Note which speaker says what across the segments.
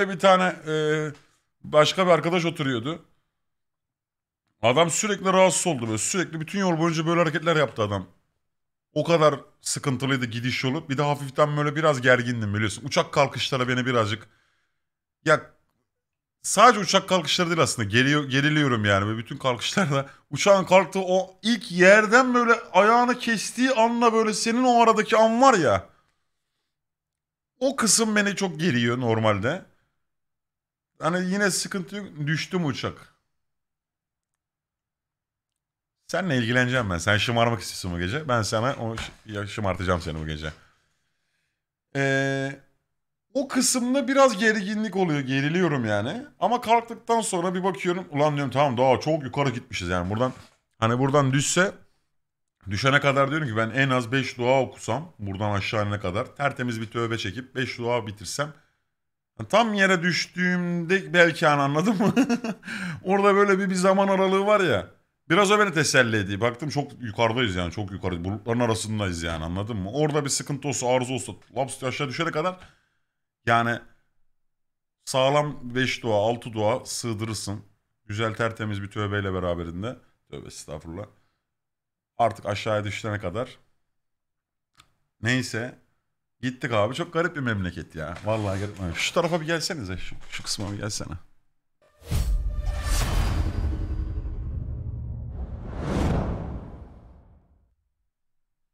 Speaker 1: bir tane e, başka bir arkadaş oturuyordu. Adam sürekli rahatsız oldu böyle. Sürekli bütün yol boyunca böyle hareketler yaptı adam. O kadar sıkıntılıydı gidiş yolu. Bir de hafiften böyle biraz gergindim biliyorsun. Uçak kalkışları beni birazcık... Ya sadece uçak kalkışları değil aslında. Geliyor, geriliyorum yani. Böyle bütün kalkışlarda uçağın kalktığı o ilk yerden böyle ayağını kestiği anla böyle senin o aradaki an var ya. O kısım beni çok geriyor normalde. Hani yine sıkıntı yok. Düştü mü uçak? Seninle ilgileneceğim ben. Sen şımarmak istiyorsun bu gece. Ben sana o ya şımartacağım seni bu gece. Ee, o kısımda biraz gerginlik oluyor. Geriliyorum yani. Ama kalktıktan sonra bir bakıyorum. Ulan diyorum tamam daha çok yukarı gitmişiz yani. Buradan hani buradan düşse düşene kadar diyorum ki ben en az 5 dua okusam buradan aşağı ne kadar tertemiz bir tövbe çekip 5 dua bitirsem Tam yere düştüğümde belki an anladın Orada böyle bir, bir zaman aralığı var ya. Biraz o beni teselli ediyor. Baktım çok yukarıdayız yani çok yukarı. Bulutların arasındayız yani anladın mı? Orada bir sıkıntı olsa arıza olsa laps aşağı düşene kadar yani sağlam 5 dua 6 dua sığdırırsın. Güzel tertemiz bir tövbeyle beraberinde. Tövbe estağfurullah. Artık aşağıya düşene kadar. Neyse Gittik abi. Çok garip bir memleket ya. Vallahi garip. Şu tarafa bir gelsenize. Şu, şu kısma bir gelsene.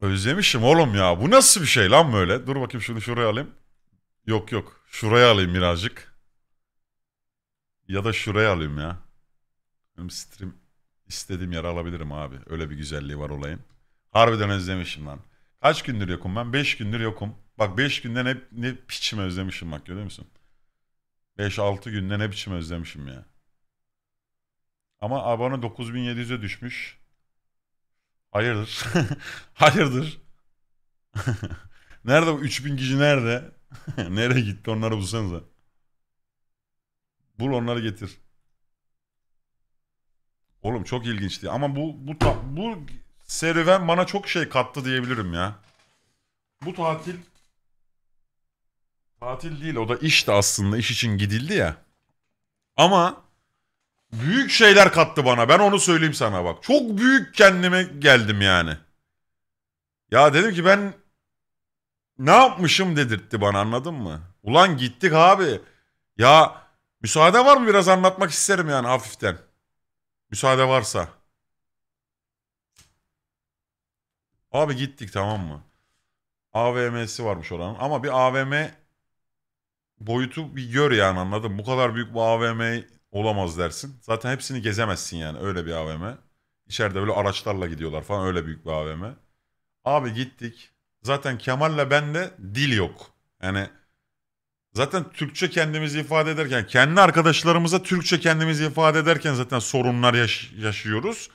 Speaker 1: Özlemişim oğlum ya. Bu nasıl bir şey lan böyle? Dur bakayım şunu şuraya alayım. Yok yok. Şuraya alayım birazcık. Ya da şuraya alayım ya. Benim stream istediğim yere alabilirim abi. Öyle bir güzelliği var olayın. Harbiden özlemişim lan. Kaç gündür yokum ben? 5 gündür yokum. Bak 5 günden hep ne biçim özlemişim bak görüyor musun? 5-6 günden ne biçim özlemişim ya. Ama abone 9700'e düşmüş. Hayırdır? Hayırdır? nerede bu 3000 kişi nerede? Nereye gitti onları bulsanıza. Bul onları getir. Oğlum çok ilginçti ama bu bu bu serüven bana çok şey kattı diyebilirim ya. Bu tatil Tatil değil o da işti aslında. iş için gidildi ya. Ama büyük şeyler kattı bana. Ben onu söyleyeyim sana bak. Çok büyük kendime geldim yani. Ya dedim ki ben ne yapmışım dedirtti bana anladın mı? Ulan gittik abi. Ya müsaade var mı biraz anlatmak isterim yani hafiften. Müsaade varsa. Abi gittik tamam mı? AVM'si varmış oranın ama bir AVM boyutu bir gör yani anladın. Bu kadar büyük bir AVM olamaz dersin. Zaten hepsini gezemezsin yani öyle bir AVM. İçeride böyle araçlarla gidiyorlar falan öyle büyük bir AVM. Abi gittik. Zaten Kemal'le ben de dil yok. Yani zaten Türkçe kendimizi ifade ederken kendi arkadaşlarımıza Türkçe kendimizi ifade ederken zaten sorunlar yaş- yaşıyoruz.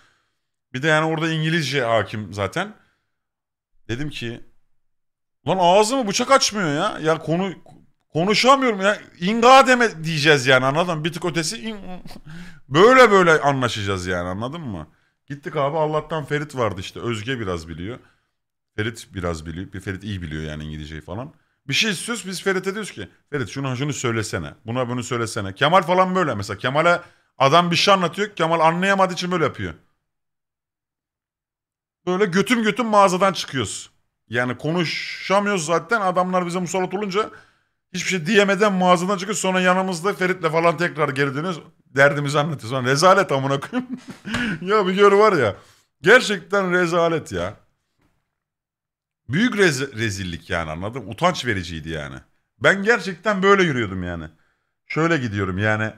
Speaker 1: Bir de yani orada İngilizce hakim zaten. Dedim ki Lan ağzımı bıçak açmıyor ya. Ya konu Konuşamıyorum ya. İnga deme diyeceğiz yani anladın mı? Bir tık ötesi in... böyle böyle anlaşacağız yani anladın mı? Gittik abi Allah'tan Ferit vardı işte. Özge biraz biliyor. Ferit biraz biliyor. Bir Ferit iyi biliyor yani İngilizceyi falan. Bir şey istiyoruz biz Ferit'e diyoruz ki Ferit şunu şunu söylesene. Buna bunu söylesene. Kemal falan böyle mesela. Kemal'e adam bir şey anlatıyor. Kemal anlayamadığı için böyle yapıyor. Böyle götüm götüm mağazadan çıkıyoruz. Yani konuşamıyoruz zaten. Adamlar bize musallat olunca Hiçbir şey diyemeden mağazadan çıkıyor. Sonra yanımızda Ferit'le falan tekrar geri dönüyoruz. Derdimizi anlatıyoruz. Sonra rezalet amına koyayım. ya bir gör var ya. Gerçekten rezalet ya. Büyük rez rezillik yani anladım Utanç vericiydi yani. Ben gerçekten böyle yürüyordum yani. Şöyle gidiyorum yani.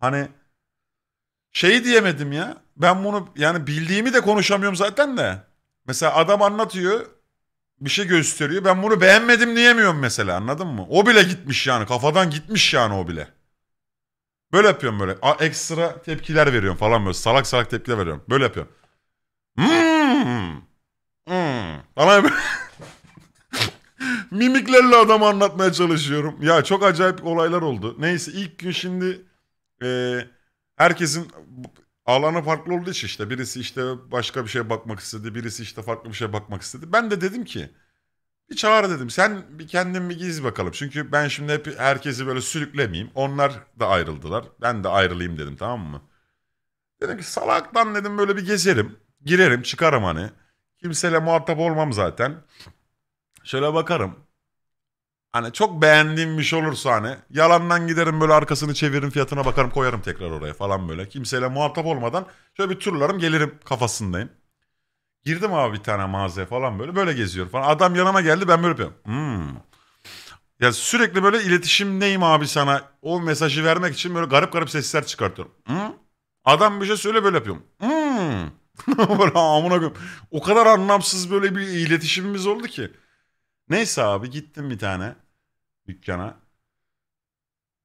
Speaker 1: Hani şey diyemedim ya. Ben bunu yani bildiğimi de konuşamıyorum zaten de. Mesela adam anlatıyor bir şey gösteriyor. Ben bunu beğenmedim diyemiyorum mesela anladın mı? O bile gitmiş yani kafadan gitmiş yani o bile. Böyle yapıyorum böyle. A, ekstra tepkiler veriyorum falan böyle. Salak salak tepkiler veriyorum. Böyle yapıyorum. Hmm. Hmm. Mimiklerle adamı anlatmaya çalışıyorum. Ya çok acayip olaylar oldu. Neyse ilk gün şimdi e, herkesin alanı farklı olduğu için işte birisi işte başka bir şeye bakmak istedi, birisi işte farklı bir şeye bakmak istedi. Ben de dedim ki bir çağır dedim. Sen bir kendin bir giz bakalım. Çünkü ben şimdi hep herkesi böyle sürüklemeyeyim. Onlar da ayrıldılar. Ben de ayrılayım dedim tamam mı? Dedim ki salaktan dedim böyle bir gezerim. Girerim çıkarım hani. Kimseyle muhatap olmam zaten. Şöyle bakarım. Hani çok beğendiğim bir şey olursa hani yalandan giderim böyle arkasını çeviririm fiyatına bakarım koyarım tekrar oraya falan böyle. Kimseyle muhatap olmadan şöyle bir turlarım gelirim kafasındayım. Girdim abi bir tane mağazaya falan böyle böyle geziyorum falan. Adam yanıma geldi ben böyle yapıyorum. Hmm. Ya sürekli böyle iletişim neyim abi sana o mesajı vermek için böyle garip garip sesler çıkartıyorum. Hmm. Adam bir şey söyle böyle yapıyorum. Hmm. böyle amına koyayım. O kadar anlamsız böyle bir iletişimimiz oldu ki. Neyse abi gittim bir tane dükkana.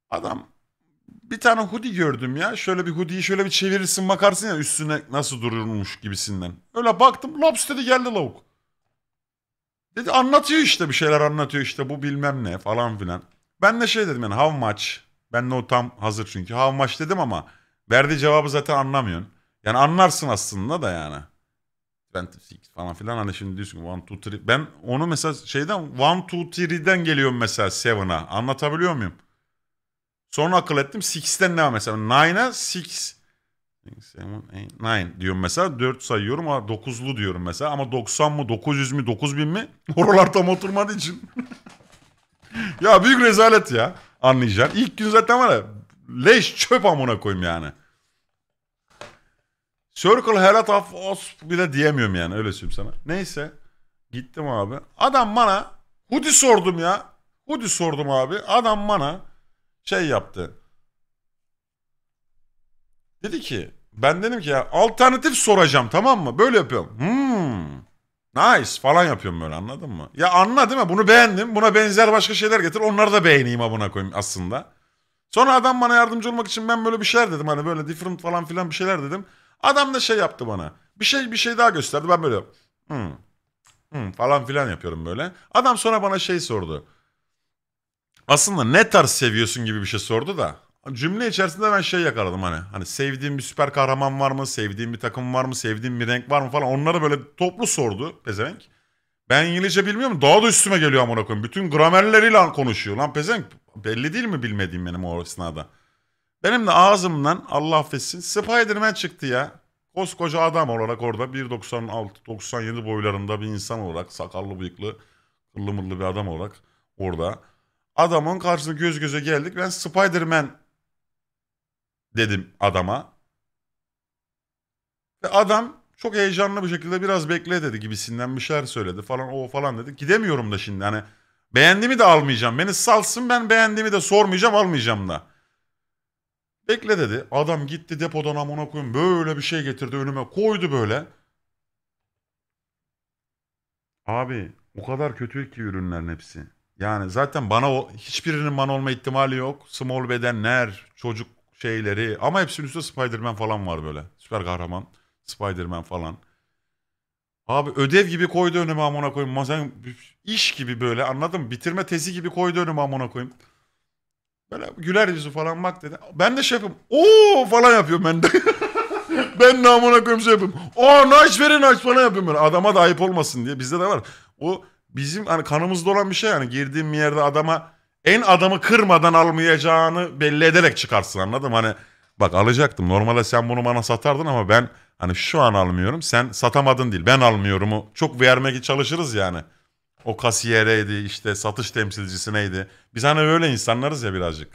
Speaker 1: Adam bir tane hoodie gördüm ya. Şöyle bir hoodie'yi şöyle bir çevirirsin bakarsın ya üstüne nasıl dururmuş gibisinden. Öyle baktım laps dedi geldi lavuk. Dedi anlatıyor işte bir şeyler anlatıyor işte bu bilmem ne falan filan. Ben de şey dedim yani how much? Ben de o tam hazır çünkü. How much dedim ama verdiği cevabı zaten anlamıyorsun. Yani anlarsın aslında da yani. Twenty Six falan filan hani şimdi diyorsun One Two Three. Ben onu mesela şeyden One Two Three'den geliyorum mesela Seven'a. Anlatabiliyor muyum? Sonra akıl ettim Six'ten ne var mesela? Nine'a Six. Seven, nine diyorum mesela. Dört sayıyorum ama dokuzlu diyorum mesela. Ama 90 mı 900 mü 9000 mi? Oralar tam oturmadığı için. ya büyük rezalet ya. Anlayacaksın. İlk gün zaten var ya leş çöp amına koyayım yani. Circle her of os bile diyemiyorum yani öyle söyleyeyim sana. Neyse gittim abi. Adam bana hoodie sordum ya. Hoodie sordum abi. Adam bana şey yaptı. Dedi ki ben dedim ki ya alternatif soracağım tamam mı? Böyle yapıyorum. Hmm. Nice falan yapıyorum böyle anladın mı? Ya anla değil mi? Bunu beğendim. Buna benzer başka şeyler getir. Onları da beğeneyim abuna koyayım aslında. Sonra adam bana yardımcı olmak için ben böyle bir şeyler dedim. Hani böyle different falan filan bir şeyler dedim. Adam da şey yaptı bana. Bir şey bir şey daha gösterdi. Ben böyle hmm, hmm, falan filan yapıyorum böyle. Adam sonra bana şey sordu. Aslında ne tarz seviyorsun gibi bir şey sordu da. Cümle içerisinde ben şey yakaladım hani. Hani sevdiğim bir süper kahraman var mı? Sevdiğim bir takım var mı? Sevdiğim bir renk var mı falan. Onları böyle toplu sordu pezevenk. Ben İngilizce bilmiyorum. Daha da üstüme geliyor amına koyayım. Bütün gramerleriyle konuşuyor lan pezevenk. Belli değil mi bilmediğim benim o esnada? Benim de ağzımdan Allah affetsin Spider-Man çıktı ya. Koskoca adam olarak orada 1.96-97 boylarında bir insan olarak sakallı bıyıklı kıllı mıllı bir adam olarak orada. Adamın karşısına göz göze geldik. Ben Spider-Man dedim adama. Ve adam çok heyecanlı bir şekilde biraz bekle dedi gibisinden bir şeyler söyledi falan o falan dedi. Gidemiyorum da şimdi hani beğendiğimi de almayacağım. Beni salsın ben beğendiğimi de sormayacağım almayacağım da. Bekle dedi. Adam gitti depodan amına koyun böyle bir şey getirdi önüme koydu böyle. Abi o kadar kötü ki ürünlerin hepsi. Yani zaten bana hiçbirinin man olma ihtimali yok. Small bedenler, çocuk şeyleri ama hepsinin üstünde Spider-Man falan var böyle. Süper kahraman, Spider-Man falan. Abi ödev gibi koydu önüme amına koyayım. masen iş gibi böyle anladın mı? Bitirme tezi gibi koydu önüme amına koyayım. Böyle güler yüzü falan bak dedi. Ben de şey yapayım. Oo falan yapıyorum ben de. ben namına koyayım şey yapayım. Oo naç verin naç falan yapıyorum ben. Adama da ayıp olmasın diye. Bizde de var. O bizim hani kanımızda olan bir şey yani. Girdiğim bir yerde adama en adamı kırmadan almayacağını belli ederek çıkarsın anladım hani bak alacaktım normalde sen bunu bana satardın ama ben hani şu an almıyorum sen satamadın değil ben almıyorumu çok vermeye çalışırız yani. O kasiyereydi işte satış temsilcisi neydi? Biz hani öyle insanlarız ya birazcık.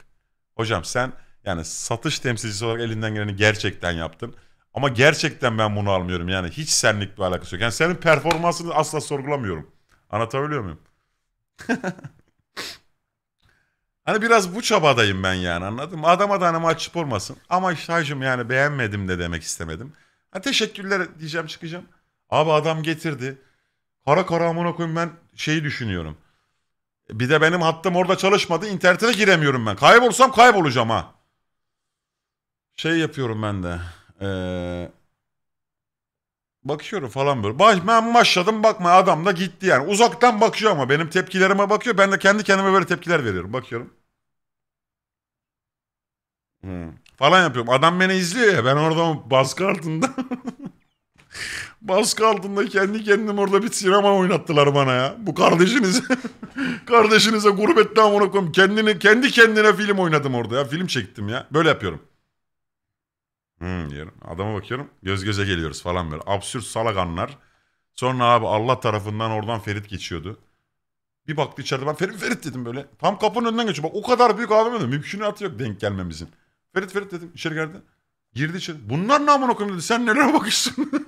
Speaker 1: Hocam sen yani satış temsilcisi olarak elinden geleni gerçekten yaptın. Ama gerçekten ben bunu almıyorum yani hiç senlik bir alakası yok. Yani senin performansını asla sorgulamıyorum. Anlatabiliyor muyum? hani biraz bu çabadayım ben yani anladın mı? Adama da hanıma açıp olmasın. Ama işte hacım yani beğenmedim de demek istemedim. Ha, teşekkürler diyeceğim çıkacağım. Abi adam getirdi. Kara kara amına koyayım ben şeyi düşünüyorum. Bir de benim hattım orada çalışmadı. İnternete de giremiyorum ben. Kaybolsam kaybolacağım ha. Şey yapıyorum ben de. Ee, bakıyorum falan böyle. Baş, ben başladım bakma adam da gitti yani. Uzaktan bakıyor ama benim tepkilerime bakıyor. Ben de kendi kendime böyle tepkiler veriyorum. Bakıyorum. Hmm. Falan yapıyorum. Adam beni izliyor ya. Ben orada baskı altında. Baskı altında kendi kendim orada bir sinema oynattılar bana ya. Bu kardeşiniz kardeşinize gurbette amına koyayım. Kendini kendi kendine film oynadım orada ya. Film çektim ya. Böyle yapıyorum. Hmm diyorum. Adama bakıyorum. Göz göze geliyoruz falan böyle. Absürt salak anlar. Sonra abi Allah tarafından oradan Ferit geçiyordu. Bir baktı içeride ben Ferit Ferit dedim böyle. Tam kapının önünden geçiyor. Bak o kadar büyük abim dedim. Mümkünatı yok denk gelmemizin. Ferit Ferit dedim. İçeri geldi. Girdi için. Bunlar ne amına koyayım dedi. Sen nereye bakıyorsun?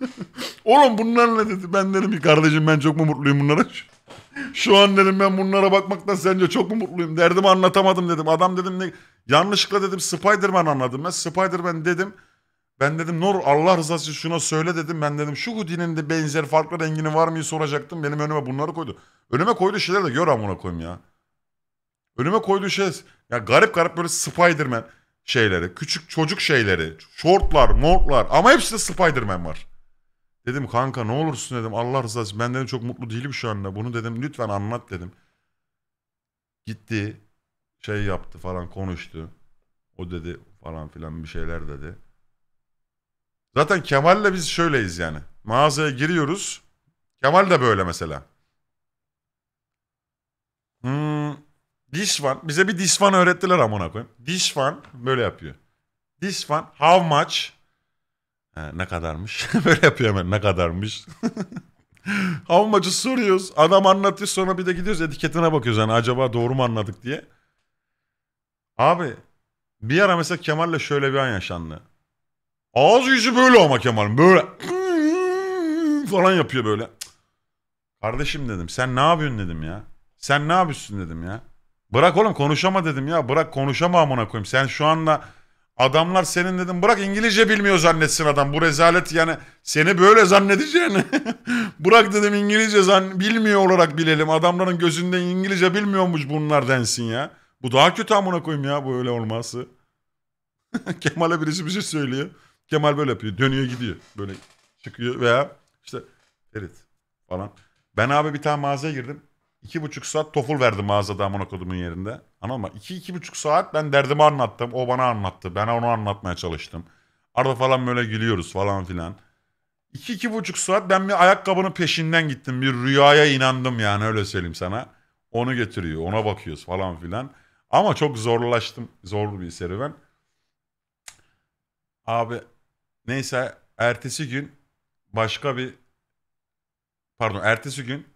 Speaker 1: Oğlum bunlar ne dedi. Ben dedim ki kardeşim ben çok mu mutluyum bunlara? Şu an dedim ben bunlara bakmaktan sence çok mu mutluyum? Derdimi anlatamadım dedim. Adam dedim ne? Yanlışlıkla dedim Spiderman anladım ben. Spiderman dedim. Ben dedim Nur Allah rızası için şuna söyle dedim. Ben dedim şu Houdini'nin de benzer farklı rengini var mı soracaktım. Benim önüme bunları koydu. Önüme koydu şeyler de gör amına koyayım ya. Önüme koyduğu şey ya garip garip böyle Spiderman şeyleri. Küçük çocuk şeyleri. Şortlar, mortlar ama hepsinde Spider-Man var. Dedim kanka ne olursun dedim Allah rızası için. Ben dedim çok mutlu değilim şu anda. Bunu dedim lütfen anlat dedim. Gitti şey yaptı falan konuştu. O dedi falan filan bir şeyler dedi. Zaten Kemal'le biz şöyleyiz yani. Mağazaya giriyoruz. Kemal de böyle mesela. Hmm, This Bize bir this öğrettiler amına koyayım. This böyle yapıyor. This how much? Ha, ne kadarmış? böyle yapıyor hemen ne kadarmış? how much'ı soruyoruz. Adam anlatıyor sonra bir de gidiyoruz etiketine bakıyoruz. Yani acaba doğru mu anladık diye. Abi bir ara mesela Kemal'le şöyle bir an yaşandı. Ağız yüzü böyle ama Kemal böyle falan yapıyor böyle. Kardeşim dedim sen ne yapıyorsun dedim ya. Sen ne yapıyorsun dedim ya. Bırak oğlum konuşama dedim ya. Bırak konuşama amına koyayım. Sen şu anda adamlar senin dedim bırak İngilizce bilmiyor zannetsin adam. Bu rezalet yani seni böyle zannedeceğini. bırak dedim İngilizce zan bilmiyor olarak bilelim. Adamların gözünde İngilizce bilmiyormuş bunlar densin ya. Bu daha kötü amına koyayım ya bu öyle olması. Kemal'e birisi bir şey söylüyor. Kemal böyle yapıyor. Dönüyor gidiyor. Böyle çıkıyor veya işte Ferit falan. Ben abi bir tane mağazaya girdim. İki buçuk saat toful verdim mağazada amına kodumun yerinde. Anladın mı? İki, iki buçuk saat ben derdimi anlattım. O bana anlattı. Ben onu anlatmaya çalıştım. Arada falan böyle gülüyoruz falan filan. İki, iki buçuk saat ben bir ayakkabının peşinden gittim. Bir rüyaya inandım yani öyle söyleyeyim sana. Onu getiriyor. Ona bakıyoruz falan filan. Ama çok zorlaştım. Zorlu bir serüven. Abi neyse ertesi gün başka bir pardon ertesi gün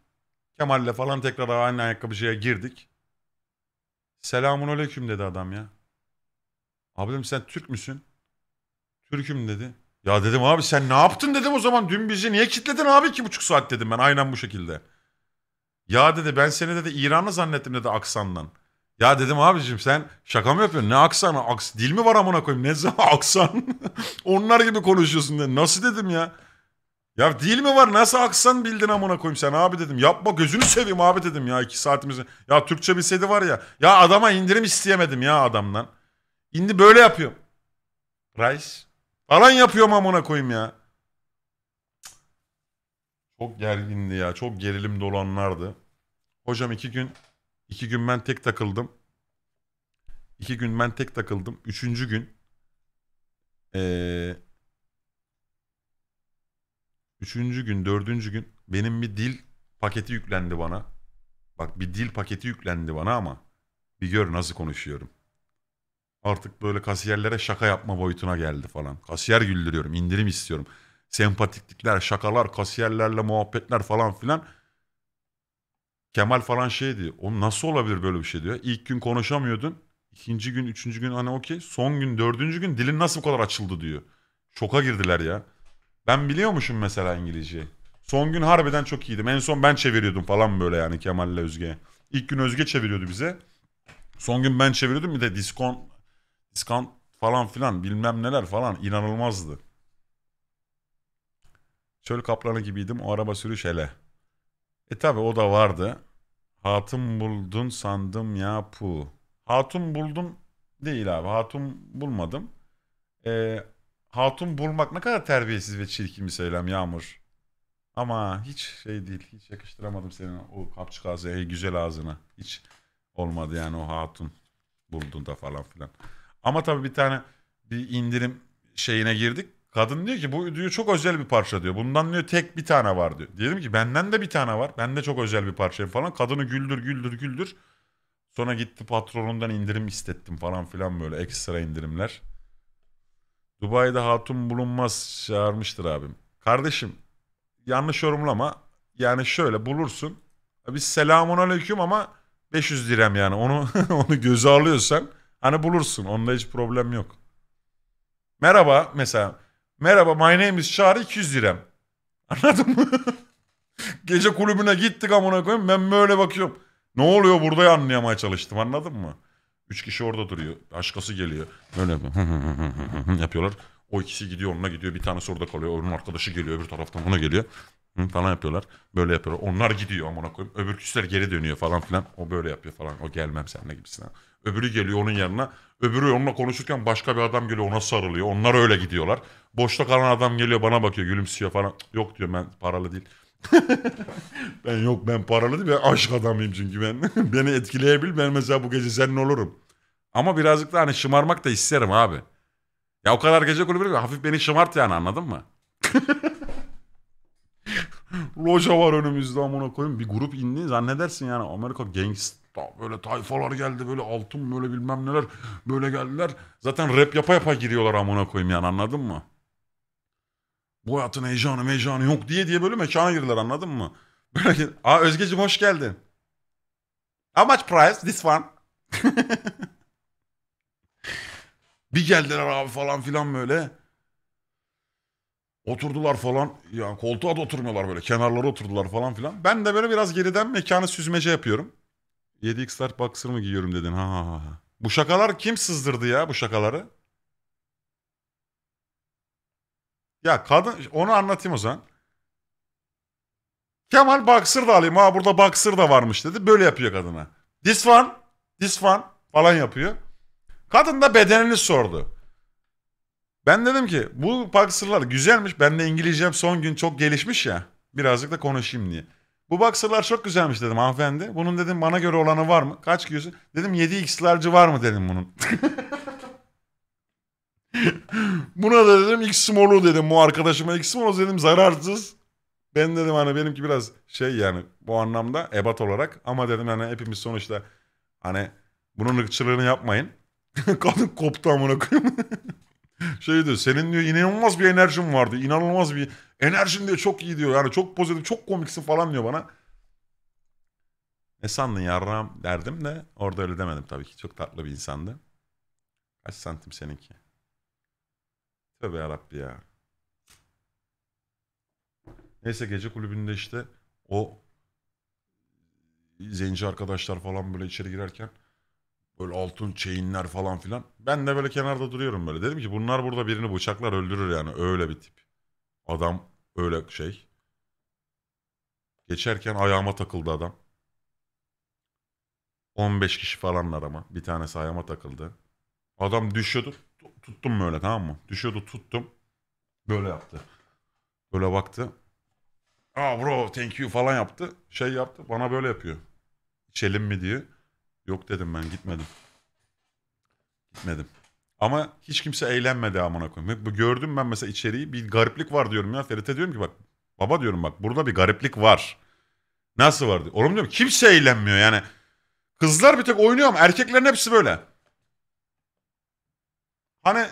Speaker 1: Kemal'le falan tekrar aynı ayakkabıcıya girdik. Selamun aleyküm dedi adam ya. Abi dedim sen Türk müsün? Türk'üm dedi. Ya dedim abi sen ne yaptın dedim o zaman dün bizi niye kilitledin abi iki buçuk saat dedim ben aynen bu şekilde. Ya dedi ben seni dedi İranlı zannettim dedi aksandan. Ya dedim abicim sen şaka mı yapıyorsun? Ne aksanı? Aks, dil mi var amına koyayım? Ne zaman aksan? Onlar gibi konuşuyorsun dedi. Nasıl dedim ya? Ya değil mi var? Nasıl aksan bildin amına koyayım sen abi dedim. Yapma gözünü seveyim abi dedim ya iki saatimizi. Ya Türkçe bilseydi var ya. Ya adama indirim isteyemedim ya adamdan. İndi böyle yapıyorum. Rice. Falan yapıyorum amına koyayım ya. Çok gergindi ya. Çok gerilim dolanlardı. Hocam iki gün iki gün ben tek takıldım. İki gün ben tek takıldım. Üçüncü gün ee, Üçüncü gün, dördüncü gün benim bir dil paketi yüklendi bana. Bak bir dil paketi yüklendi bana ama bir gör nasıl konuşuyorum. Artık böyle kasiyerlere şaka yapma boyutuna geldi falan. Kasiyer güldürüyorum, indirim istiyorum. Sempatiklikler, şakalar, kasiyerlerle muhabbetler falan filan. Kemal falan şey diyor. O nasıl olabilir böyle bir şey diyor. İlk gün konuşamıyordun. ikinci gün, üçüncü gün hani okey. Son gün, dördüncü gün dilin nasıl bu kadar açıldı diyor. Şoka girdiler ya. Ben biliyormuşum mesela İngilizce. Son gün harbiden çok iyiydim. En son ben çeviriyordum falan böyle yani Kemal ile Özge. İlk gün Özge çeviriyordu bize. Son gün ben çeviriyordum bir de diskon diskon falan filan bilmem neler falan inanılmazdı. Çöl kaplanı gibiydim o araba sürüş hele. E tabi o da vardı. Hatun buldun sandım ya pu. Hatun buldum değil abi hatun bulmadım. Ee, hatun bulmak ne kadar terbiyesiz ve çirkin bir söylem Yağmur. Ama hiç şey değil. Hiç yakıştıramadım senin o kapçık ağzı, hey güzel ağzına. Hiç olmadı yani o hatun bulduğunda falan filan. Ama tabii bir tane bir indirim şeyine girdik. Kadın diyor ki bu diyor çok özel bir parça diyor. Bundan diyor tek bir tane var diyor. dedim ki benden de bir tane var. Ben de çok özel bir parça falan. Kadını güldür güldür güldür. Sonra gitti patronundan indirim istettim falan filan böyle ekstra indirimler. Dubai'de hatun bulunmaz çağırmıştır abim. Kardeşim yanlış yorumlama. Yani şöyle bulursun. Biz selamun aleyküm ama 500 direm yani. Onu onu göze alıyorsan hani bulursun. Onda hiç problem yok. Merhaba mesela. Merhaba my name is Çağrı 200 direm. Anladın mı? Gece kulübüne gittik amına koyayım. Ben böyle bakıyorum. Ne oluyor burada anlayamaya çalıştım anladın mı? Üç kişi orada duruyor. Başkası geliyor. Böyle yapıyorlar. O ikisi gidiyor onunla gidiyor. Bir tanesi orada kalıyor. Onun arkadaşı geliyor. Öbür taraftan ona geliyor. Hı, falan yapıyorlar. Böyle yapıyorlar. Onlar gidiyor amına koyayım. Öbür kişiler geri dönüyor falan filan. O böyle yapıyor falan. O gelmem seninle gibisinden. Öbürü geliyor onun yanına. Öbürü onunla konuşurken başka bir adam geliyor ona sarılıyor. Onlar öyle gidiyorlar. Boşta kalan adam geliyor bana bakıyor gülümsüyor falan. Yok diyor ben paralı değil. ben yok ben paralı değil ben aşk adamıyım çünkü ben. Beni etkileyebil ben mesela bu gece senin olurum. Ama birazcık da hani şımarmak da isterim abi. Ya o kadar gece kulübü hafif beni şımart yani anladın mı? Loja var önümüzde amına koyayım. Bir grup indi zannedersin yani Amerika gangsta böyle tayfalar geldi böyle altın böyle bilmem neler böyle geldiler. Zaten rap yapa yapa giriyorlar amına koyayım yani anladın mı? Bu hayatın heyecanı meyecanı yok diye diye böyle mekana girdiler anladın mı? Böyle Aa Özgeciğim hoş geldin. How much price this one? bir geldiler abi falan filan böyle. Oturdular falan. Ya koltuğa da oturmuyorlar böyle. Kenarlara oturdular falan filan. Ben de böyle biraz geriden mekanı süzmece yapıyorum. 7x Starbucks'ır mı giyiyorum dedin. Ha ha ha. Bu şakalar kim sızdırdı ya bu şakaları? Ya kadın onu anlatayım o zaman. Kemal Baksır da alayım. Ha burada Baksır da varmış dedi. Böyle yapıyor kadına. This one, this one falan yapıyor. Kadın da bedenini sordu. Ben dedim ki bu Baksırlar güzelmiş. Ben de İngilizcem son gün çok gelişmiş ya. Birazcık da konuşayım diye. Bu Baksırlar çok güzelmiş dedim hanımefendi. Bunun dedim bana göre olanı var mı? Kaç kilosu? Dedim 7x'larcı var mı dedim bunun. Buna da dedim X small'u dedim bu arkadaşıma X small dedim zararsız. Ben dedim hani benimki biraz şey yani bu anlamda ebat olarak ama dedim hani hepimiz sonuçta hani bunun ırkçılığını yapmayın. Kadın koptu amına koyayım. şey diyor senin diyor inanılmaz bir enerjin vardı. inanılmaz bir enerjin diyor çok iyi diyor. Yani çok pozitif çok komiksin falan diyor bana. Ne sandın yarram derdim de orada öyle demedim tabii ki. Çok tatlı bir insandı. Kaç santim seninki? Tövbe yarabbi ya. Neyse gece kulübünde işte o zenci arkadaşlar falan böyle içeri girerken böyle altın çeyinler falan filan. Ben de böyle kenarda duruyorum böyle. Dedim ki bunlar burada birini bıçaklar öldürür yani öyle bir tip. Adam öyle şey. Geçerken ayağıma takıldı adam. 15 kişi falanlar ama. Bir tanesi ayağıma takıldı. Adam düşüyordu tuttum böyle tamam mı? Düşüyordu tuttum. Böyle yaptı. Böyle baktı. Aa bro thank you falan yaptı. Şey yaptı bana böyle yapıyor. İçelim mi diye. Yok dedim ben gitmedim. Gitmedim. Ama hiç kimse eğlenmedi amına koyayım. Gördüm ben mesela içeriği bir gariplik var diyorum ya. Ferit'e diyorum ki bak baba diyorum bak burada bir gariplik var. Nasıl var diyor. Oğlum diyorum kimse eğlenmiyor yani. Kızlar bir tek oynuyor ama erkeklerin hepsi böyle. Hani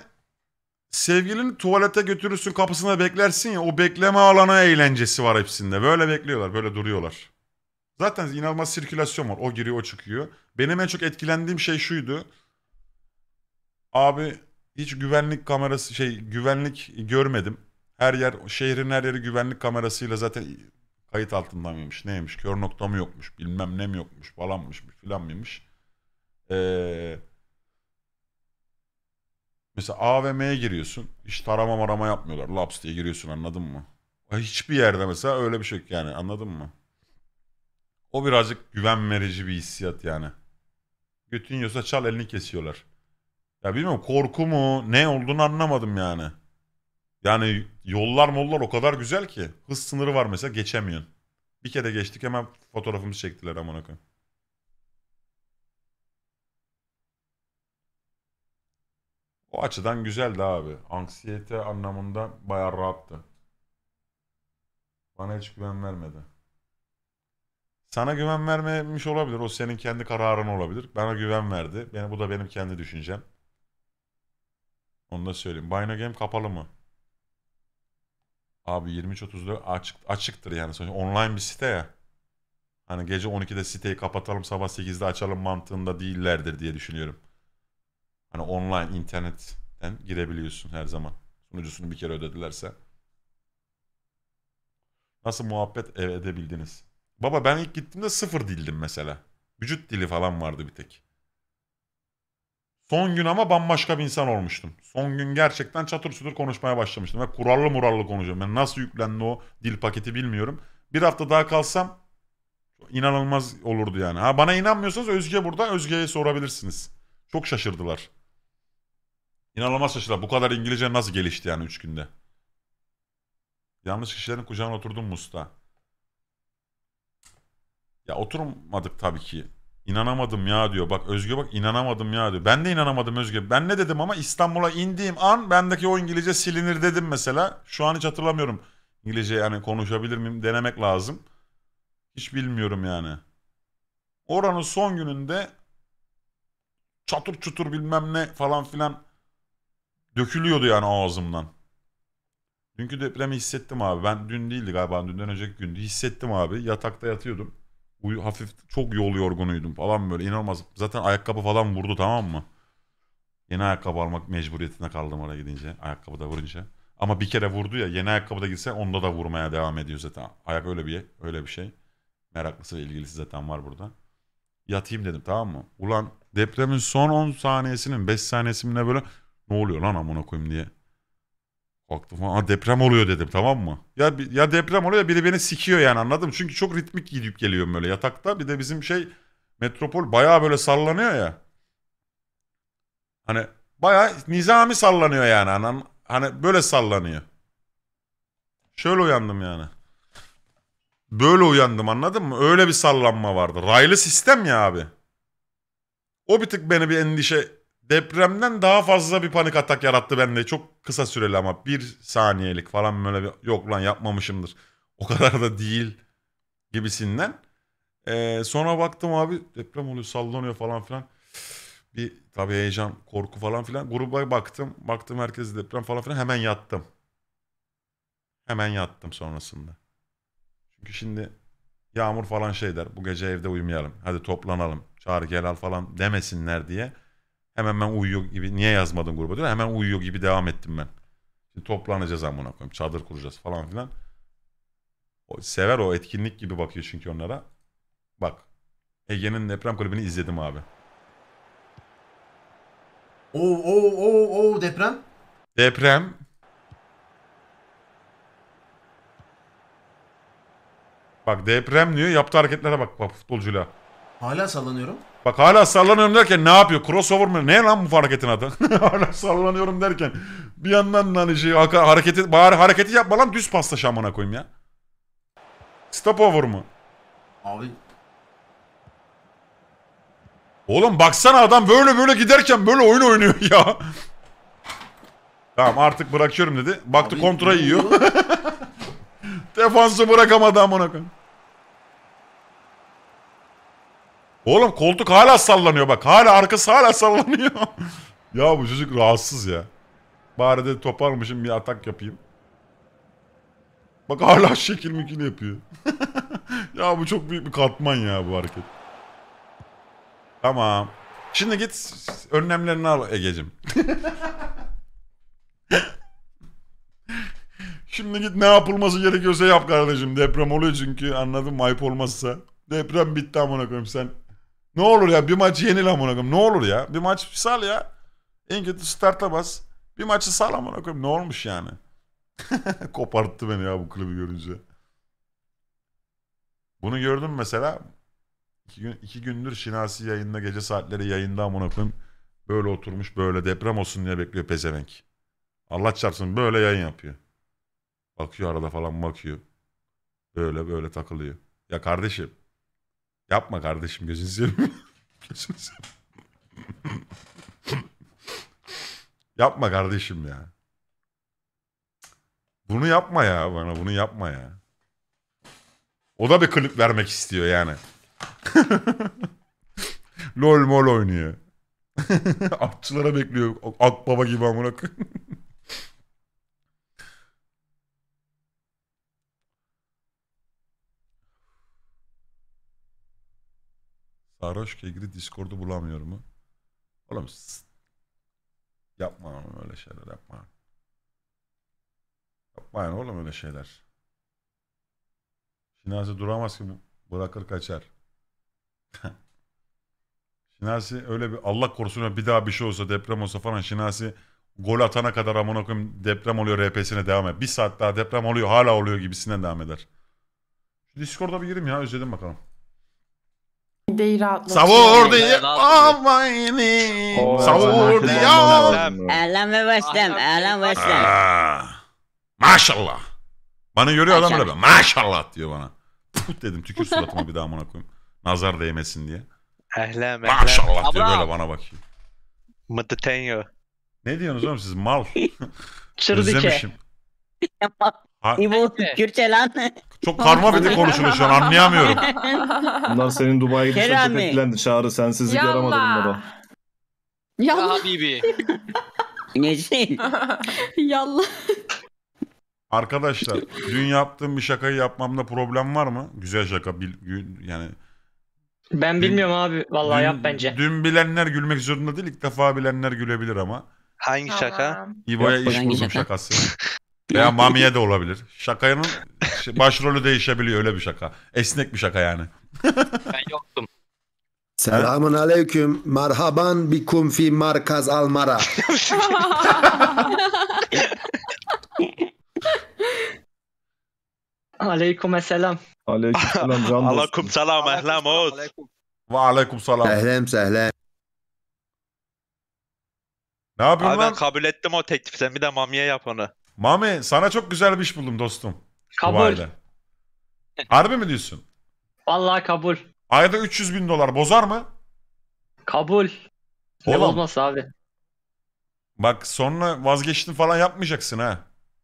Speaker 1: sevgilini tuvalete götürürsün kapısında beklersin ya o bekleme alanı eğlencesi var hepsinde. Böyle bekliyorlar böyle duruyorlar. Zaten inanılmaz sirkülasyon var. O giriyor o çıkıyor. Benim en çok etkilendiğim şey şuydu. Abi hiç güvenlik kamerası şey güvenlik görmedim. Her yer şehrin her yeri güvenlik kamerasıyla zaten kayıt altında mıymış neymiş kör nokta mı yokmuş bilmem ne mi yokmuş falanmış filan mıymış. Eee Mesela AVM'ye giriyorsun. Hiç tarama marama yapmıyorlar. Laps diye giriyorsun anladın mı? Hiçbir yerde mesela öyle bir şey yok yani anladın mı? O birazcık güven verici bir hissiyat yani. Götün yiyorsa çal elini kesiyorlar. Ya bilmiyorum korku mu ne olduğunu anlamadım yani. Yani yollar mollar o kadar güzel ki. Hız sınırı var mesela geçemiyorsun. Bir kere geçtik hemen fotoğrafımızı çektiler amına koyayım. O açıdan güzeldi abi. Anksiyete anlamında bayağı rahattı. Bana hiç güven vermedi. Sana güven vermemiş olabilir. O senin kendi kararın olabilir. Bana güven verdi. Yani bu da benim kendi düşüncem. Onu da söyleyeyim. Bino Game kapalı mı? Abi 23.30'da açık, açıktır yani. Sonuçta online bir site ya. Hani gece 12'de siteyi kapatalım sabah 8'de açalım mantığında değillerdir diye düşünüyorum. Hani online internetten girebiliyorsun her zaman. Sunucusunu bir kere ödedilerse. Nasıl muhabbet e, edebildiniz? Baba ben ilk gittiğimde sıfır dildim mesela. Vücut dili falan vardı bir tek. Son gün ama bambaşka bir insan olmuştum. Son gün gerçekten çatır çutur konuşmaya başlamıştım. Ve kurallı murallı konuşuyorum. Yani nasıl yüklendi o dil paketi bilmiyorum. Bir hafta daha kalsam inanılmaz olurdu yani. Ha bana inanmıyorsanız Özge burada. Özge'ye sorabilirsiniz. Çok şaşırdılar. İnanılmaz şaşırdım. Bu kadar İngilizce nasıl gelişti yani 3 günde? Yanlış kişilerin kucağına oturdum Musta. Ya oturmadık tabii ki. İnanamadım ya diyor. Bak Özge bak inanamadım ya diyor. Ben de inanamadım Özge. Ben ne dedim ama İstanbul'a indiğim an bendeki o İngilizce silinir dedim mesela. Şu an hiç hatırlamıyorum. İngilizce yani konuşabilir miyim denemek lazım. Hiç bilmiyorum yani. Oranın son gününde çatır çutur bilmem ne falan filan Dökülüyordu yani ağzımdan. Dünkü depremi hissettim abi. Ben dün değildi galiba dünden önceki gündü. Hissettim abi. Yatakta yatıyordum. Uyu, hafif çok yol yorgunuydum falan böyle inanılmaz. Zaten ayakkabı falan vurdu tamam mı? Yeni ayakkabı almak mecburiyetine kaldım oraya gidince. Ayakkabı da vurunca. Ama bir kere vurdu ya yeni ayakkabıda gitse onda da vurmaya devam ediyor zaten. Ayak öyle bir öyle bir şey. Meraklısı ilgilisi zaten var burada. Yatayım dedim tamam mı? Ulan depremin son 10 saniyesinin 5 saniyesinin böyle ne oluyor lan amına koyayım diye. Baktım falan. deprem oluyor dedim tamam mı? Ya ya deprem oluyor ya biri beni sikiyor yani anladım. Çünkü çok ritmik gidip geliyorum böyle yatakta. Bir de bizim şey metropol bayağı böyle sallanıyor ya. Hani bayağı nizami sallanıyor yani. Hani, hani böyle sallanıyor. Şöyle uyandım yani. Böyle uyandım anladın mı? Öyle bir sallanma vardı. Raylı sistem ya abi. O bir tık beni bir endişe depremden daha fazla bir panik atak yarattı bende. Çok kısa süreli ama bir saniyelik falan böyle bir yok lan yapmamışımdır. O kadar da değil gibisinden. Ee, sonra baktım abi deprem oluyor sallanıyor falan filan. Bir tabii heyecan, korku falan filan. Gruba baktım. Baktım herkes deprem falan filan. Hemen yattım. Hemen yattım sonrasında. Çünkü şimdi yağmur falan şey der. Bu gece evde uyumayalım. Hadi toplanalım. çağır gel al falan demesinler diye. Hemen ben uyuyor gibi niye yazmadın gruba diyor. Hemen uyuyor gibi devam ettim ben. Şimdi toplanacağız amına koyayım. Çadır kuracağız falan filan. O, sever o etkinlik gibi bakıyor çünkü onlara. Bak. Ege'nin deprem kulübünü izledim abi. Oo oo oo oo deprem. Deprem. Bak deprem diyor yaptığı hareketlere bak, bak futbolcuyla. Hala sallanıyorum. Bak hala sallanıyorum derken ne yapıyor? Crossover mı? Ne lan bu hareketin adı? hala sallanıyorum derken bir yandan hani şey hareketi bari hareketi yapma lan düz pasta şamana koyayım ya. Stopover mu? Abi Oğlum baksana adam böyle böyle giderken böyle oyun oynuyor ya. tamam artık bırakıyorum dedi. Baktı kontra yiyor. Defansı bırakamadı amına koyayım. Oğlum koltuk hala sallanıyor bak. Hala arkası hala sallanıyor. ya bu çocuk rahatsız ya. Bari de toparmışım bir atak yapayım. Bak hala şekil mükil yapıyor. ya bu çok büyük bir katman ya bu hareket. Tamam. Şimdi git önlemlerini al Ege'cim. Şimdi git ne yapılması gerekiyorsa yap kardeşim. Deprem oluyor çünkü anladım ayıp olmazsa. Deprem bitti amına koyayım sen ne olur ya bir maçı yenil amına koyayım. Ne olur ya. Bir maç sal ya. En kötü starta bas. Bir maçı sal amına koyayım. Ne olmuş yani? Koparttı beni ya bu klibi görünce. Bunu gördüm mesela. İki, gün, iki gündür Şinasi yayında gece saatleri yayında amına koyayım. Böyle oturmuş böyle deprem olsun diye bekliyor pezevenk. Allah çarpsın böyle yayın yapıyor. Bakıyor arada falan bakıyor. Böyle böyle takılıyor. Ya kardeşim Yapma kardeşim gözünü seveyim. gözünü seveyim. yapma kardeşim ya. Bunu yapma ya bana bunu yapma ya. O da bir klip vermek istiyor yani. Lol mol oynuyor. Atçılara bekliyor. Akbaba gibi amına Sarhoş kegri Discord'u bulamıyorum mu? Oğlum yapma oğlum öyle şeyler yapma. Yapmayın oğlum öyle şeyler. Şinasi duramaz ki bırakır kaçar. Şinasi öyle bir Allah korusun bir daha bir şey olsa deprem olsa falan Şinasi gol atana kadar amına koyayım deprem oluyor RP'sine devam et. Bir saat daha deprem oluyor hala oluyor gibisinden devam eder. Discord'a bir gireyim ya özledim bakalım. Mideyi rahatlatıyor. Savur diye aman Savur diye Elan ve başlam. Elan başlam. Maşallah. Bana görüyor adam böyle maşallah diyor bana. Put dedim tükür suratıma bir daha amına koyayım. Nazar değmesin diye. Ehlem ehlem. Maşallah diyor böyle bana bak. Mıdıtenyo. Ne diyorsunuz oğlum siz mal. Çırdıke. Özlemişim. İbo Kürtçe lan. Çok karma bir konuşuluyor şu an anlayamıyorum. Bunlar senin Dubai'ye gidişle Kerem çok Bey. etkilendi. Çağrı sensizlik yaramadı bunlara. Yallah. Habibi. Necin. Yallah. Arkadaşlar dün yaptığım bir şakayı yapmamda problem var mı? Güzel şaka bil, yani. Ben bilmiyorum abi. Vallahi dün, yap bence. Dün bilenler gülmek zorunda değil İlk defa bilenler gülebilir ama. Hangi şaka? İbo'ya Yapma, iş buldum şakası. Veya Mamiye de olabilir. Şakanın şey, başrolü değişebiliyor öyle bir şaka. Esnek bir şaka yani. ben yoktum. Selamun aleyküm. Merhaban bikum fi markaz almara. Aleyküm selam. Aleyküm selam can Aleyküm selam ehlem oğuz. Ve aleyküm selam. Ehlem sehlem. Ne yapıyorsun Abi lan? ben kabul ettim o teklifi. Sen bir de mamiye yap onu. Mami sana çok güzel bir iş buldum dostum. Kabul. Dubai'de. Harbi mi diyorsun? Vallahi kabul. Ayda 300 bin dolar bozar mı? Kabul. Ne bozması abi? Bak sonra vazgeçtin falan yapmayacaksın ha.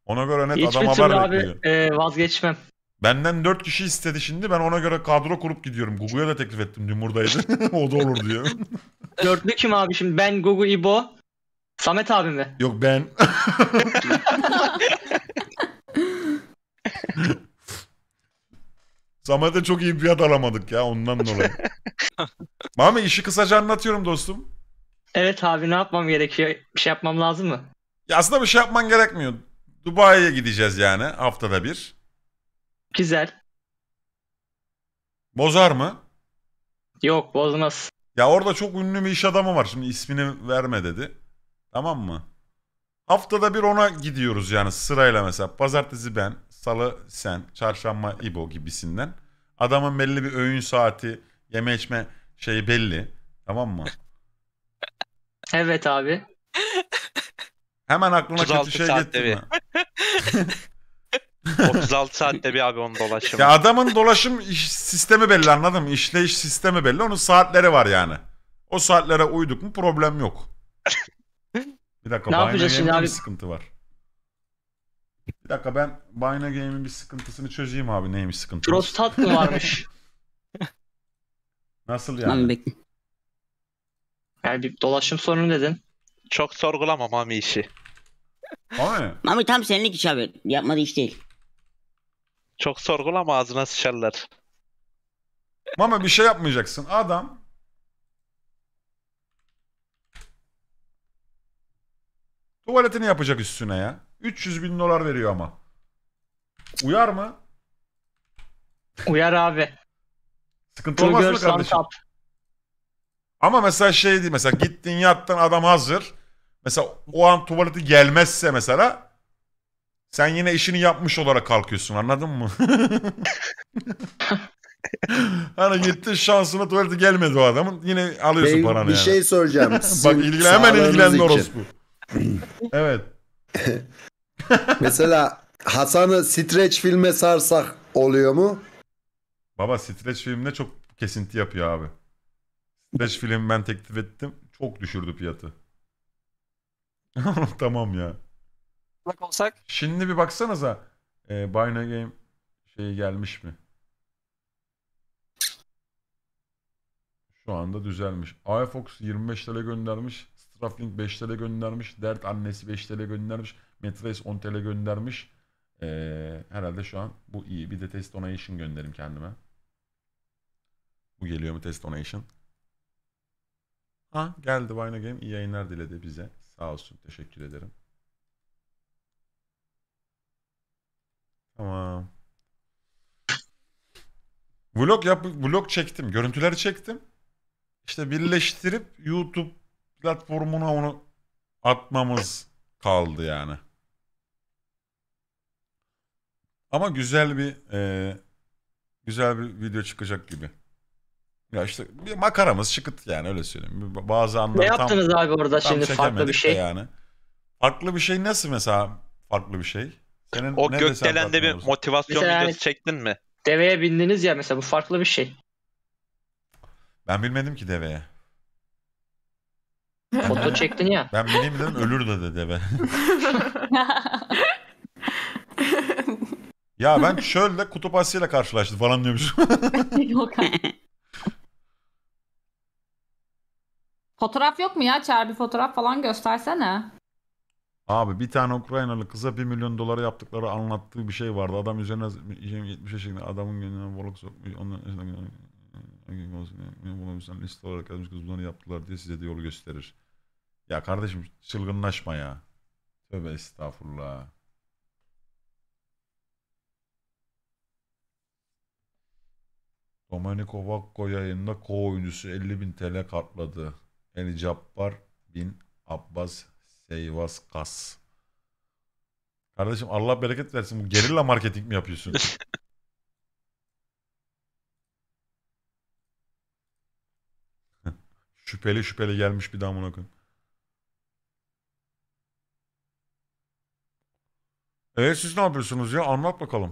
Speaker 1: Ona göre net Hiçbir adam türlü haber abi bekliyor. e, vazgeçmem. Benden 4 kişi istedi şimdi. Ben ona göre kadro kurup gidiyorum. Gugu'ya da teklif ettim. Dün buradaydı. o da olur diyor. Dörtlü kim abi şimdi? Ben, Gugu, İbo. Samet abi mi? Yok ben. Samet'e çok iyi bir fiyat alamadık ya ondan dolayı. Mami işi kısaca anlatıyorum dostum. Evet abi ne yapmam gerekiyor? Bir şey yapmam lazım mı? Ya aslında bir şey yapman gerekmiyor. Dubai'ye gideceğiz yani haftada bir. Güzel. Bozar mı? Yok bozmaz. Ya orada çok ünlü bir iş adamı var. Şimdi ismini verme dedi. Tamam mı? Haftada bir ona gidiyoruz yani sırayla mesela. Pazartesi ben, salı sen, çarşamba İbo gibisinden. Adamın belli bir öğün saati, yeme içme şeyi belli. Tamam mı? Evet abi. Hemen aklına kötü şey saatte getirme. 36 saatte bir abi onun dolaşımı. Ya adamın dolaşım iş, sistemi belli anladın mı? İşleyiş sistemi belli. Onun saatleri var yani. O saatlere uyduk mu problem yok. Bir dakika. Ne Binary yapacağız Bir sıkıntı var. Bir dakika ben Bayna Game'in bir sıkıntısını çözeyim abi. Neymiş sıkıntı? Prostat mı varmış? Nasıl yani? Lan bekle. Yani bir dolaşım sorunu dedin. Çok sorgulama Mami işi. Mami? Mami tam senlik iş abi. Yapmadığı iş değil. Çok sorgulama ağzına sıçarlar. Mami bir şey yapmayacaksın. Adam Tuvaletini yapacak üstüne ya. 300 bin dolar veriyor ama. Uyar mı? Uyar abi. Sıkıntı olmaz mı kardeşim? Tap. Ama mesela şey değil mesela gittin yattın adam hazır. Mesela o an tuvaleti gelmezse mesela sen yine işini yapmış olarak kalkıyorsun anladın mı? hani gittin şansına tuvaleti gelmedi o adamın yine alıyorsun Bey, paranı bir yani. şey soracağım. Bak ilgilen, hemen ilgilendi orospu. evet. Mesela Hasan'ı streç filme sarsak oluyor mu? Baba streç filmde çok kesinti yapıyor abi. Streç film ben teklif ettim. Çok düşürdü fiyatı. tamam ya. Bak olsak. Şimdi bir baksanıza. E, ee, Bina Game şeyi gelmiş mi? Şu anda düzelmiş. iFox 25 lira göndermiş. Strafling 5 TL göndermiş. Dert annesi 5 TL göndermiş. Metres 10 TL göndermiş. Ee, herhalde şu an bu iyi. Bir de test donation gönderim kendime. Bu geliyor mu test donation? Ha geldi Vino Game. İyi yayınlar diledi bize. Sağ olsun. Teşekkür ederim. Tamam. Vlog yap vlog çektim. Görüntüleri çektim. İşte birleştirip YouTube platformuna onu atmamız kaldı yani. Ama güzel bir e, güzel bir video çıkacak gibi. Ya işte bir makaramız çıkıt yani öyle söyleyeyim. Bazı anlar Ne tam, yaptınız abi orada şimdi farklı bir şey? Yani. Farklı bir şey nasıl mesela farklı bir şey? Senin o gökdelende bir motivasyon mesela videosu yani, çektin mi? Deveye bindiniz ya mesela bu farklı bir şey. Ben bilmedim ki deveye.
Speaker 2: Foto çektin ya. Ben bileyim dedim
Speaker 1: ölür de dedi be. ya ben şöyle kutup asıyla karşılaştım falan diyormuşum. Yok Fotoğraf yok mu ya? Çağır bir fotoğraf falan göstersene. Abi bir tane Ukraynalı kıza 1 milyon dolara yaptıkları anlattığı bir şey vardı. Adam üzerine 70 yaşında adamın gönlüne balık sokmuş. Ondan sonra liste olarak yazmış kız bunları yaptılar diye size de yol gösterir. Ya kardeşim çılgınlaşma ya. Tövbe estağfurullah. Domenico Vacco yayında ko oyuncusu 50 bin TL kartladı. El Cabbar bin Abbas Seyvas Kas. Kardeşim Allah bereket versin. Bu gerilla marketing mi yapıyorsun? şüpheli şüpheli gelmiş bir daha bunu E siz ne yapıyorsunuz ya? Anlat bakalım.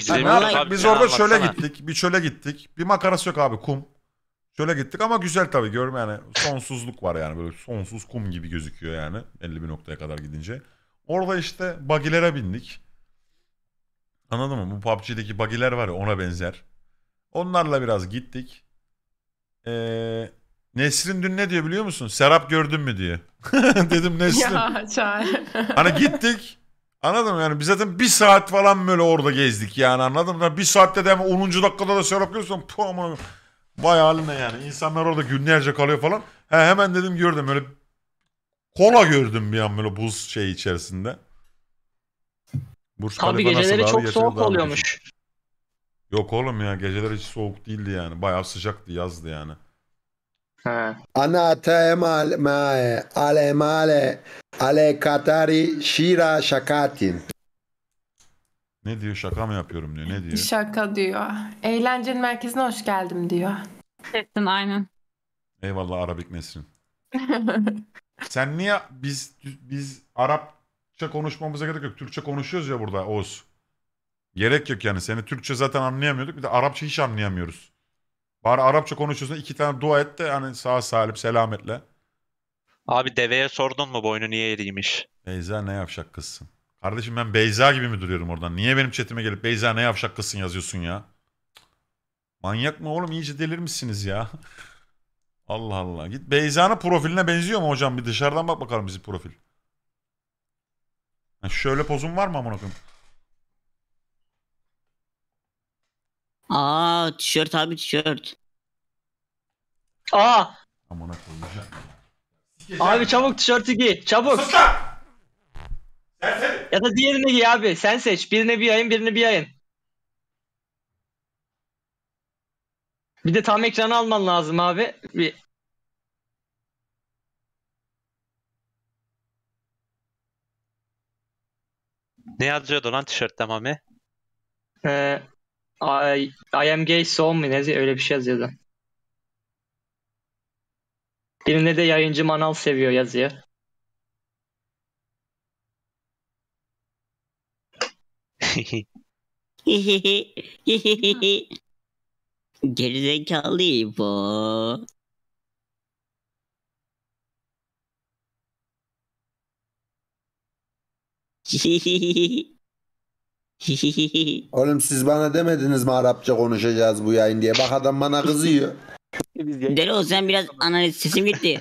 Speaker 1: Biz, Ha, ne abi, Biz ya orada şöyle gittik. Bir çöle gittik. Bir makarası yok abi kum. Şöyle gittik ama güzel tabii. Görme yani sonsuzluk var yani. Böyle sonsuz kum gibi gözüküyor yani. 50 bir noktaya kadar gidince. Orada işte bagilere bindik. Anladın mı? Bu PUBG'deki bagiler var ya ona benzer. Onlarla biraz gittik. Ee, Nesrin dün ne diyor biliyor musun? Serap gördün mü diye. Dedim Nesrin. Ya çay. Hani gittik. Anladım yani biz zaten bir saat falan böyle orada gezdik yani anladım. Yani bir saatte de hemen 10. dakikada da şarap şey görüyorsun. Puh aman. Vay haline yani. İnsanlar orada günlerce kalıyor falan. He, hemen dedim gördüm öyle kola gördüm bir an böyle buz şey içerisinde. Burç Tabii Kalifa geceleri çok soğuk oluyormuş. Yok oğlum ya geceler hiç soğuk değildi yani. Bayağı sıcaktı yazdı yani. Ana temal mae ale male ale katari şira şakatin. Ne diyor şaka mı yapıyorum diyor ne diyor. Şaka diyor. Eğlencenin merkezine hoş geldim diyor. Ettin aynen. Eyvallah Arabik Nesrin. Sen niye biz biz Arapça konuşmamıza gerek yok. Türkçe konuşuyoruz ya burada Oğuz. Gerek yok yani. Seni Türkçe zaten anlayamıyorduk. Bir de Arapça hiç anlayamıyoruz. Bari Arapça konuşuyorsun iki tane dua et de hani sağ salim selametle. Abi deveye sordun mu boynu niye eriymiş? Beyza ne yavşak kızsın. Kardeşim ben Beyza gibi mi duruyorum oradan? Niye benim chatime gelip Beyza ne yavşak kızsın yazıyorsun ya? Manyak mı oğlum iyice delir misiniz ya? Allah Allah. Git Beyza'nın profiline benziyor mu hocam? Bir dışarıdan bak bakalım bizim profil. Ha, şöyle pozum var mı amına koyayım? Aa tişört abi tişört. Aa Amına abi çabuk tişörtü giy çabuk. Ya da diğerini giy abi sen seç. Birini bir yayın birini bir yayın. Bir de tam ekranı alman lazım abi. Bir Ne yazıyordu lan tişörtte Mami? Ee, I, I am gay so mu ne öyle bir şey yazıyordu. Birinde de yayıncı Manal seviyor yazıyor. Gerizekalı bu. Hihihihi. Oğlum siz bana demediniz mi Arapça konuşacağız bu yayın diye. Bak adam bana kızıyor. Delo sen biraz analiz sesim gitti.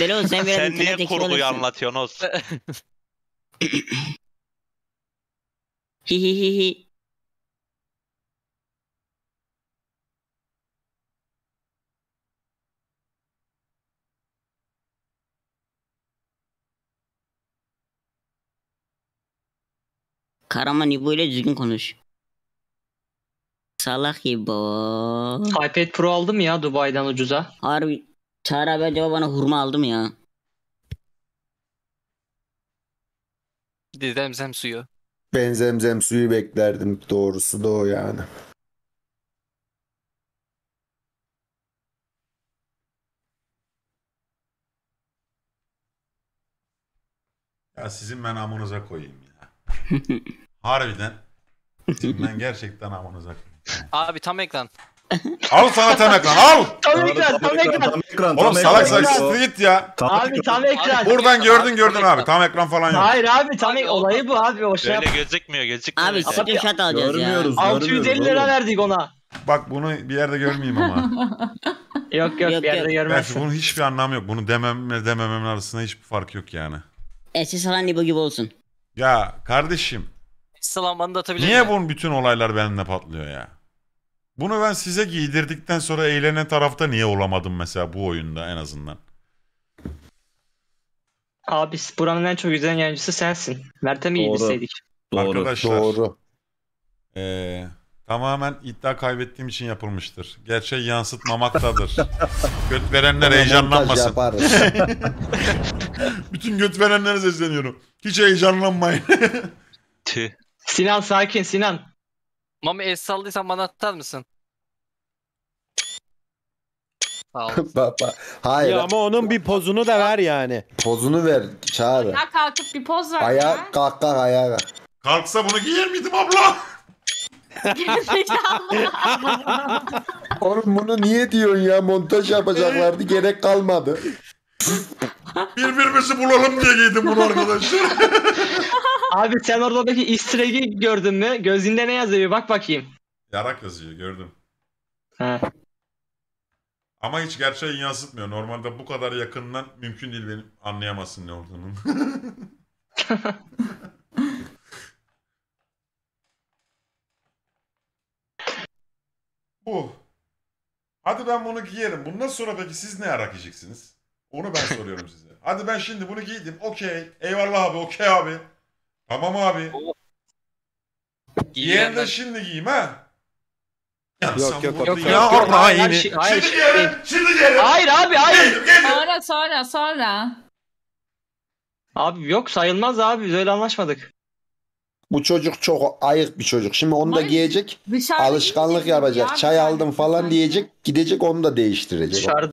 Speaker 1: Delo sen biraz Sen niye internet eksik kurguyu olursun. anlatıyorsun Oz? Hihihihi. Karaman İbo ile düzgün konuş. Salak İbo. iPad Pro aldım ya Dubai'den ucuza. Harbi. Çağrı abi acaba bana hurma aldım mı ya? Zemzem suyu. Ben zemzem suyu beklerdim doğrusu da o yani. Ya sizin ben amunuza koyayım ya. Harbiden. ben gerçekten amanıza. Abi tam ekran. Al sana tam ekran al. Tam ekran tam ekran. ekran Oğlum tam salak salak git ya. Tam abi tam ekran. Buradan gördün gördün abi. Tam ekran falan yok. Hayır abi tam ekran. Olayı bu abi. O şey Böyle gözükmüyor gözükmüyor. Abi screenshot alacağız ya. Görmüyoruz. 650 lira verdik ona. Bak bunu bir yerde görmeyeyim ama. yok yok bir yerde görmezsin. Gerçi bunun hiçbir anlamı yok. Bunu dememle demememin arasında hiçbir fark yok yani. Esis falan gibi olsun. Ya kardeşim. Instagram da atabilir Niye mi? bunun bütün olaylar benimle patlıyor ya? Bunu ben size giydirdikten sonra eğlenen tarafta niye olamadım mesela bu oyunda en azından? Abi buranın en çok güzel yayıncısı sensin. Mert'e mi Doğru. giydirseydik? Doğru, Arkadaşlar. Doğru. Ee, tamamen iddia kaybettiğim için yapılmıştır. Gerçeği yansıtmamaktadır. Göt verenler heyecanlanmasın. Bütün göt verenlere sesleniyorum. Hiç heyecanlanmayın. Tüh. Sinan sakin Sinan. Mami el sallıysan bana atar mısın? Baba Hayır. Ya ama onun bir pozunu da ver yani. Pozunu ver çağrı. Ayağa kalkıp bir poz ver ya. kalk kalk ayağa kalk. Kalksa bunu giyer miydim abla? Gerizekalı. Oğlum bunu niye diyorsun ya montaj yapacaklardı gerek kalmadı. Birbirimizi bulalım diye giydim bunu arkadaşlar. Abi sen oradaki easter egg'i gördün mü? Gözünde ne yazıyor? Bir Bak bakayım. Yarak yazıyor gördüm. Ha. Ama hiç gerçeği yansıtmıyor. Normalde bu kadar yakından mümkün değil benim anlayamazsın ne olduğunu. bu. Hadi ben bunu giyerim. Bundan sonra peki siz ne yarak yiyeceksiniz? Onu ben soruyorum size. Hadi ben şimdi bunu giydim. Okey. Eyvallah abi. Okey abi. Tamam abi. Giyen de şimdi giyeyim ha. Yok, yok, bu- yok, ya yok, yok. Şimdi giyerim. Şimdi giyerim. Hayır abi hayır. Geldim geldim. Sonra sonra sonra. Abi yok sayılmaz abi biz öyle anlaşmadık. Bu çocuk çok ayık bir çocuk. Şimdi onu da giyecek, alışkanlık yapacak. ya Çay aldım falan diyecek, gidecek onu da değiştirecek. Dışarıda